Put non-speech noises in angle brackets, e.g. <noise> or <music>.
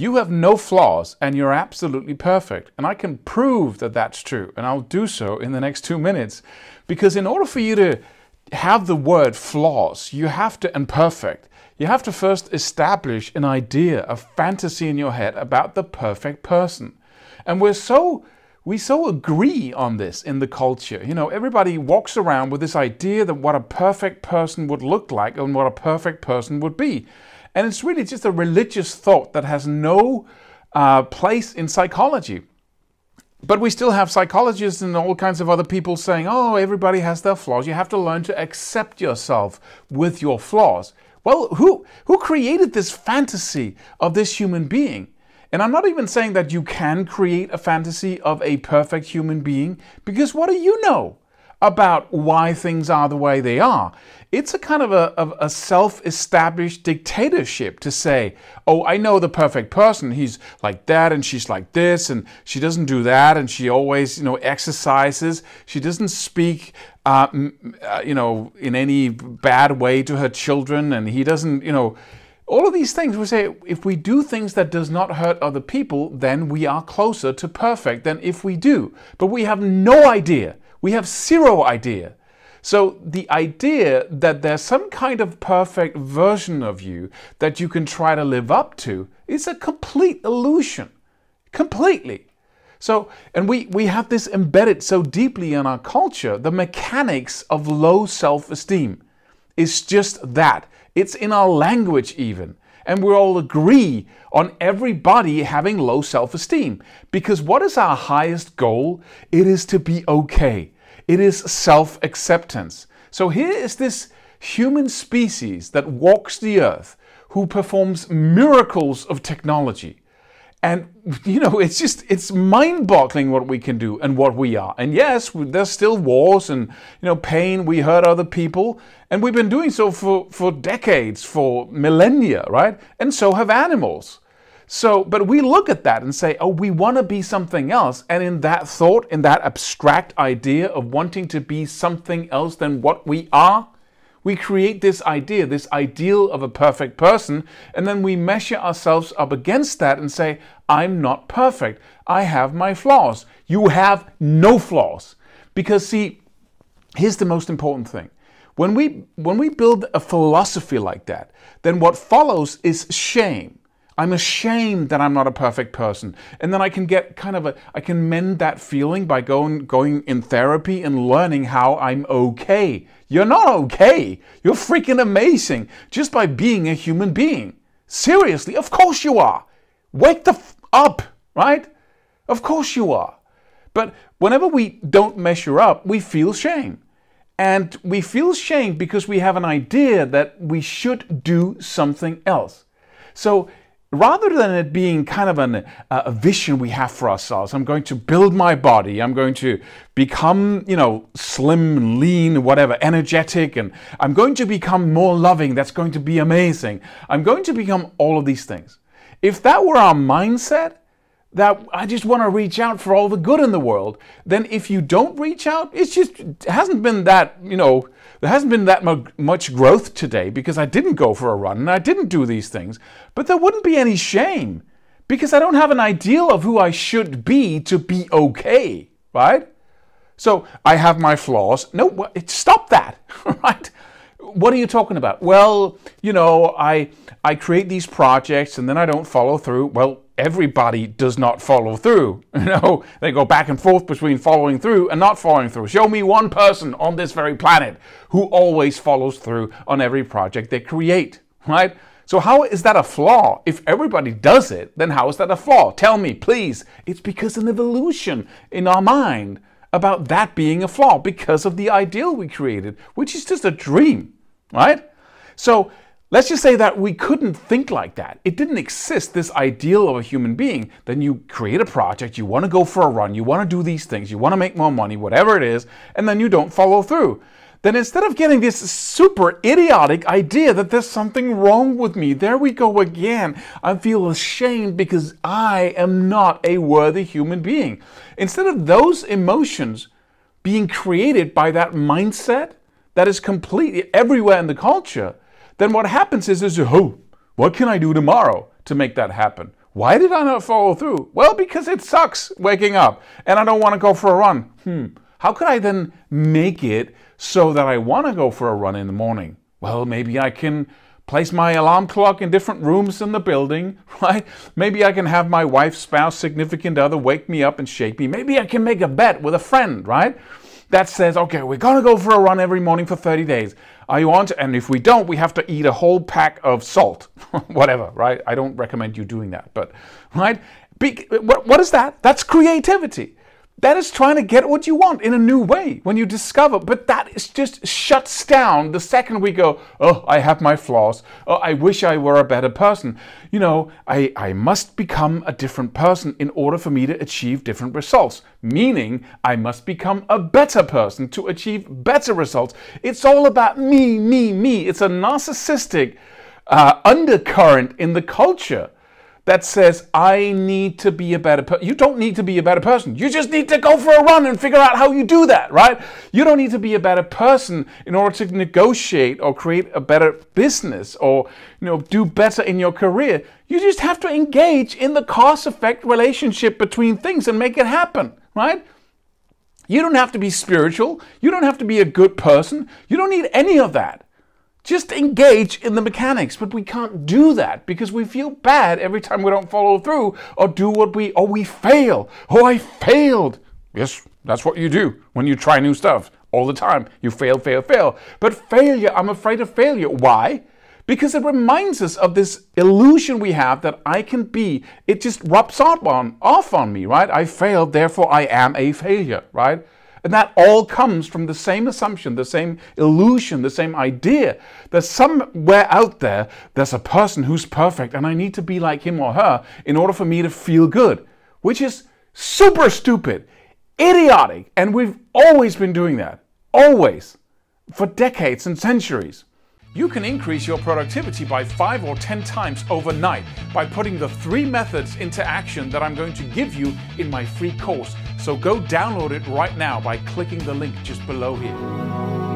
You have no flaws and you're absolutely perfect. And I can prove that that's true. And I'll do so in the next two minutes. Because in order for you to have the word flaws, you have to, and perfect, you have to first establish an idea, a fantasy in your head about the perfect person. And we're so we so agree on this in the culture. You know, everybody walks around with this idea that what a perfect person would look like and what a perfect person would be. And it's really just a religious thought that has no uh, place in psychology. But we still have psychologists and all kinds of other people saying, oh, everybody has their flaws. You have to learn to accept yourself with your flaws. Well, who, who created this fantasy of this human being? And I'm not even saying that you can create a fantasy of a perfect human being, because what do you know? about why things are the way they are. It's a kind of a, of a self-established dictatorship to say, oh, I know the perfect person. He's like that and she's like this and she doesn't do that and she always, you know, exercises. She doesn't speak, uh, uh you know, in any bad way to her children and he doesn't, you know, all of these things we say if we do things that does not hurt other people then we are closer to perfect than if we do but we have no idea we have zero idea. So the idea that there's some kind of perfect version of you that you can try to live up to is a complete illusion. Completely. So, and we, we have this embedded so deeply in our culture, the mechanics of low self esteem. It's just that. It's in our language, even and we all agree on everybody having low self esteem. Because what is our highest goal? It is to be okay, it is self acceptance. So here is this human species that walks the earth who performs miracles of technology and, <laughs> you know, it's just, it's mind boggling what we can do and what we are. And yes, there's still wars and, you know, pain. We hurt other people. And we've been doing so for, for decades, for millennia, right? And so have animals. So, but we look at that and say, oh, we want to be something else. And in that thought, in that abstract idea of wanting to be something else than what we are, we create this idea, this ideal of a perfect person, and then we measure ourselves up against that and say, I'm not perfect. I have my flaws. You have no flaws. Because, see, here's the most important thing. When we, when we build a philosophy like that, then what follows is shame. I'm ashamed that I'm not a perfect person. And then I can get kind of a, I can mend that feeling by going, going in therapy and learning how I'm okay. You're not okay. You're freaking amazing just by being a human being. Seriously, of course you are. Wake the f- up, right? Of course you are. But whenever we don't measure up, we feel shame. And we feel shame because we have an idea that we should do something else. So rather than it being kind of an, uh, a vision we have for ourselves, I'm going to build my body, I'm going to become, you know, slim, lean, whatever, energetic, and I'm going to become more loving, that's going to be amazing. I'm going to become all of these things. If that were our mindset, that I just want to reach out for all the good in the world, then if you don't reach out, it's just it hasn't been that, you know, there hasn't been that much growth today because I didn't go for a run and I didn't do these things. But there wouldn't be any shame because I don't have an ideal of who I should be to be okay, right? So I have my flaws. No, stop that, <laughs> right? What are you talking about? Well, you know, I I create these projects and then I don't follow through. Well, everybody does not follow through. <laughs> You know, they go back and forth between following through and not following through. Show me one person on this very planet who always follows through on every project they create, right? So how is that a flaw? If everybody does it, then how is that a flaw? Tell me, please. It's because an evolution in our mind about that being a flaw because of the ideal we created, which is just a dream, right? So Let's just say that we couldn't think like that. It didn't exist, this ideal of a human being. Then you create a project, you want to go for a run, you want to do these things, you want to make more money, whatever it is, and then you don't follow through. Then instead of getting this super idiotic idea that there's something wrong with me, there we go again. I feel ashamed because I am not a worthy human being. Instead of those emotions being created by that mindset that is completely everywhere in the culture, then what happens is, is oh, what can I do tomorrow to make that happen? Why did I not follow through? Well, because it sucks waking up and I don't want to go for a run. Hmm. How could I then make it so that I want to go for a run in the morning? Well, maybe I can place my alarm clock in different rooms in the building, <laughs> right? Maybe I can have my wife, spouse, significant other wake me up and shake me. Maybe I can make a bet with a friend, right? That says, okay, we're going to go for a run every morning for 30 days. I want, and if we don't, we have to eat a whole pack of salt, <laughs> whatever, right? I don't recommend you doing that, but, right? Be, what, what is that? That's creativity. That is trying to get what you want in a new way when you discover, but that is just shuts down the second we go, oh, I have my flaws. Oh, I wish I were a better person. You know, I, I must become a different person in order for me to achieve different results. Meaning, I must become a better person to achieve better results. It's all about me, me, me. It's a narcissistic uh, undercurrent in the culture that says, I need to be a better person. You don't need to be a better person. You just need to go for a run and figure out how you do that, right? You don't need to be a better person in order to negotiate or create a better business or you know do better in your career. You just have to engage in the cause effect relationship between things and make it happen, right? You don't have to be spiritual. You don't have to be a good person. You don't need any of that. Just engage in the mechanics, but we can't do that because we feel bad every time we don't follow through or do what we, or we fail. Oh, I failed. Yes, that's what you do when you try new stuff all the time. You fail, fail, fail. But failure, I'm afraid of failure. Why? Because it reminds us of this illusion we have that I can be. It just rubs off on, off on me, right? I failed, therefore I am a failure, right? And that all comes from the same assumption, the same illusion, the same idea that somewhere out there, there's a person who's perfect and I need to be like him or her in order for me to feel good, which is super stupid, idiotic. And we've always been doing that, always, for decades and centuries. You can increase your productivity by 5 or 10 times overnight by putting the three methods into action that I'm going to give you in my free course. So go download it right now by clicking the link just below here.